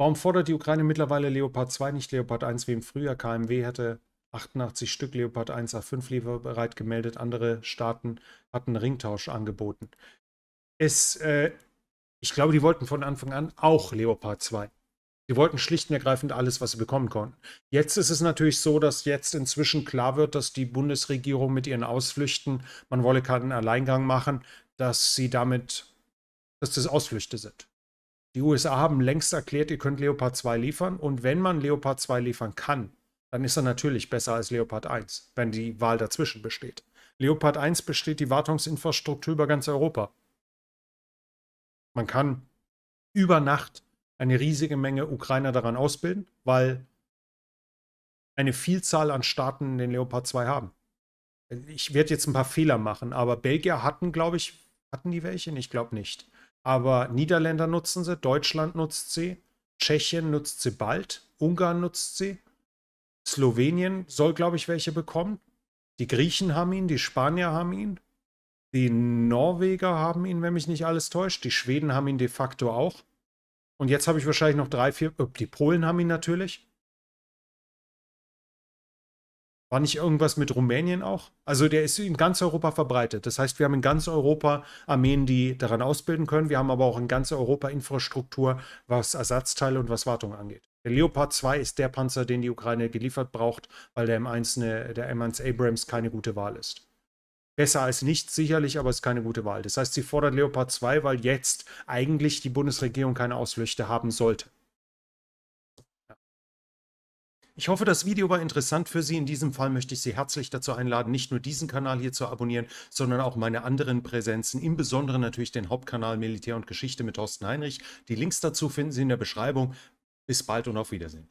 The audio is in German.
Warum fordert die Ukraine mittlerweile Leopard 2, nicht Leopard 1 wie im Frühjahr? KMW hatte 88 Stück Leopard 1A5 lieferbereit gemeldet. Andere Staaten hatten Ringtausch angeboten. Es, äh, ich glaube, die wollten von Anfang an auch Leopard 2. Die wollten schlicht und ergreifend alles, was sie bekommen konnten. Jetzt ist es natürlich so, dass jetzt inzwischen klar wird, dass die Bundesregierung mit ihren Ausflüchten, man wolle keinen Alleingang machen, dass sie damit, dass das Ausflüchte sind. Die USA haben längst erklärt, ihr könnt Leopard 2 liefern und wenn man Leopard 2 liefern kann, dann ist er natürlich besser als Leopard 1, wenn die Wahl dazwischen besteht. Leopard 1 besteht die Wartungsinfrastruktur über ganz Europa. Man kann über Nacht eine riesige Menge Ukrainer daran ausbilden, weil eine Vielzahl an Staaten den Leopard 2 haben. Ich werde jetzt ein paar Fehler machen, aber Belgier hatten, glaube ich, hatten die welche? Ich glaube nicht. Aber Niederländer nutzen sie, Deutschland nutzt sie, Tschechien nutzt sie bald, Ungarn nutzt sie, Slowenien soll, glaube ich, welche bekommen. Die Griechen haben ihn, die Spanier haben ihn, die Norweger haben ihn, wenn mich nicht alles täuscht, die Schweden haben ihn de facto auch. Und jetzt habe ich wahrscheinlich noch drei, vier, die Polen haben ihn natürlich. War nicht irgendwas mit Rumänien auch? Also der ist in ganz Europa verbreitet. Das heißt, wir haben in ganz Europa Armeen, die daran ausbilden können. Wir haben aber auch in ganz Europa Infrastruktur, was Ersatzteile und was Wartung angeht. Der Leopard 2 ist der Panzer, den die Ukraine geliefert braucht, weil der M1, ne, der M1 Abrams keine gute Wahl ist. Besser als nichts sicherlich, aber es ist keine gute Wahl. Das heißt, sie fordert Leopard 2, weil jetzt eigentlich die Bundesregierung keine Ausflüchte haben sollte. Ich hoffe, das Video war interessant für Sie. In diesem Fall möchte ich Sie herzlich dazu einladen, nicht nur diesen Kanal hier zu abonnieren, sondern auch meine anderen Präsenzen, im Besonderen natürlich den Hauptkanal Militär und Geschichte mit Thorsten Heinrich. Die Links dazu finden Sie in der Beschreibung. Bis bald und auf Wiedersehen.